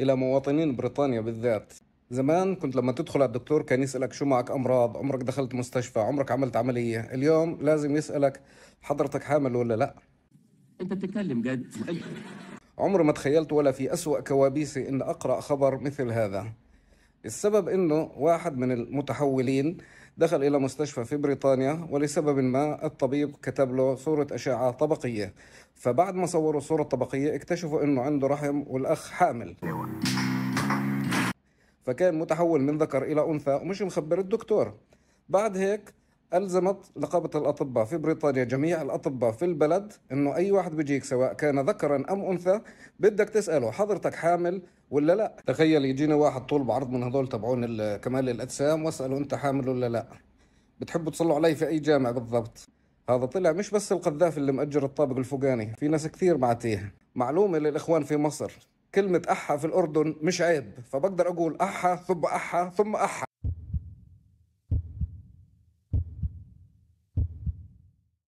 إلى مواطنين بريطانيا بالذات زمان كنت لما تدخل على الدكتور كان يسألك شو معك أمراض عمرك دخلت مستشفى عمرك عملت عملية اليوم لازم يسألك حضرتك حامل ولا لا أنت بتتكلم جد عمري ما تخيلت ولا في أسوأ كوابيسي أن أقرأ خبر مثل هذا السبب انه واحد من المتحولين دخل الى مستشفى في بريطانيا ولسبب ما الطبيب كتب له صوره اشعه طبقيه فبعد ما صوروا الصوره الطبقيه اكتشفوا انه عنده رحم والاخ حامل فكان متحول من ذكر الى انثى ومش مخبر الدكتور بعد هيك ألزمت نقابة الأطباء في بريطانيا جميع الأطباء في البلد إنه أي واحد بيجيك سواء كان ذكرا أم أنثى بدك تسأله حضرتك حامل ولا لا تخيل يجينا واحد طول بعرض من هذول تبعون كمال الأجسام وأسأله أنت حامل ولا لا بتحبوا تصلوا علي في أي جامع بالضبط هذا طلع مش بس القذافي اللي مأجر الطابق الفوقاني في ناس كثير معتيه معلومة للإخوان في مصر كلمة أحا في الأردن مش عيب فبقدر أقول أحا ثم أحا ثم أحا